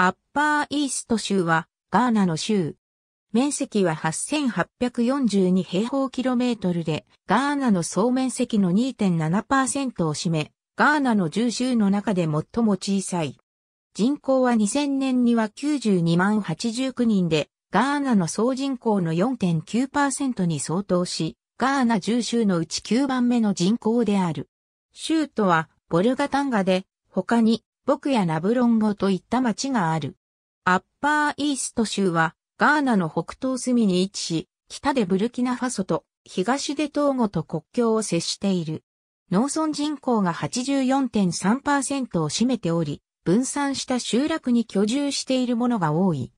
アッパーイースト州はガーナの州。面積は8842平方キロメートルで、ガーナの総面積の2.7%を占め、ガーナの10州の中で最も小さい。人口は2000年には92万89人で、ガーナの総人口の4.9%に相当し、ガーナ10州のうち9番目の人口である。州都はボルガタンガで、他に僕やナブロンゴといった町がある。アッパーイースト州はガーナの北東隅に位置し、北でブルキナファソと東でトーゴと国境を接している。農村人口が84.3%を占めており、分散した集落に居住しているものが多い。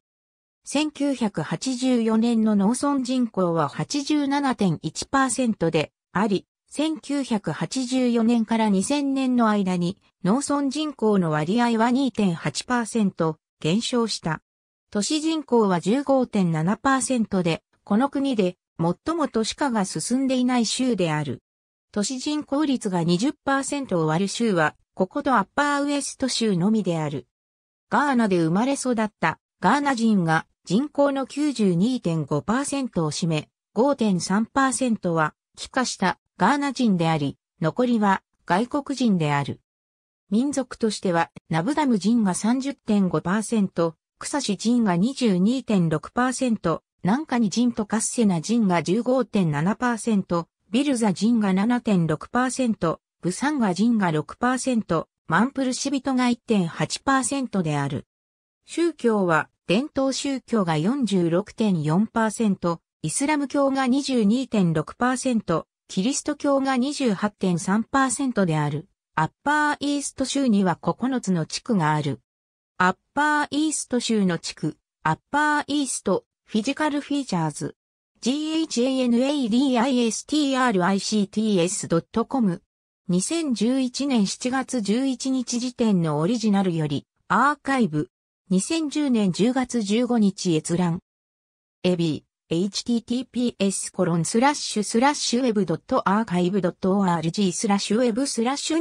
1984年の農村人口は87.1%であり、1984年から2000年の間に農村人口の割合は2.8%減少した。都市人口は15.7%で、この国で最も都市化が進んでいない州である。都市人口率が20%を割る州は、こことアッパーウエスト州のみである。ガーナで生まれ育ったガーナ人が人口の92.5%を占め、5.3%は帰化したガーナ人であり、残りは外国人である。民族としては、ナブダム人が30.5%、草市人が22.6%、南下に人とカッセナ人が15.7%、ビルザ人が7.6%、ブサンガ人が6%、マンプルシビトが1.8%である。宗教は、伝統宗教が46.4%、イスラム教が22.6%、キリスト教が28.3%である。アッパーイースト州には9つの地区がある。アッパーイースト州の地区、アッパーイースト、フィジカルフィーチャーズ、ghanadistricts.com。2011年7月11日時点のオリジナルより、アーカイブ。2010年10月15日閲覧。エビ https コロンスラッシュスラッシュウェブアーカイブ org スラッシュウェブスラッシュ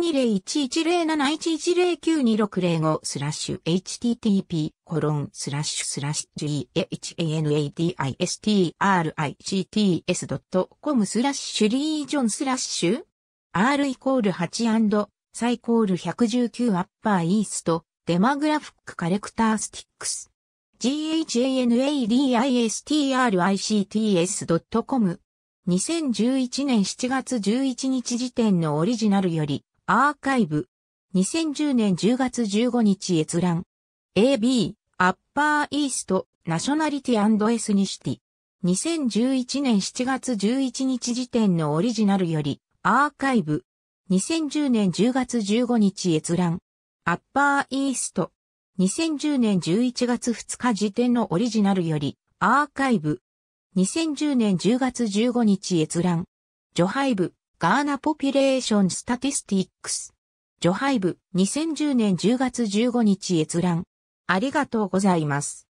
20110711092605スラッシュ http コロンスラッシュスラッシュ a n a d i s t r i c t s c o m コムスラッシュリージョンスラッシュ r イコール8サイコール119アッパーイーストデマグラフックカレクタースティックス ghanadistricts.com 2011年7月11日時点のオリジナルよりアーカイブ2010年10月15日閲覧 AB アッパーイーストナショナリティエスニシティ2011年7月11日時点のオリジナルよりアーカイブ2010年10月15日閲覧アッパーイースト2010年11月2日時点のオリジナルより、アーカイブ。2010年10月15日閲覧。ジョハイブ、ガーナポピュレーションスタティスティックス。ジョハイブ、2010年10月15日閲覧。ありがとうございます。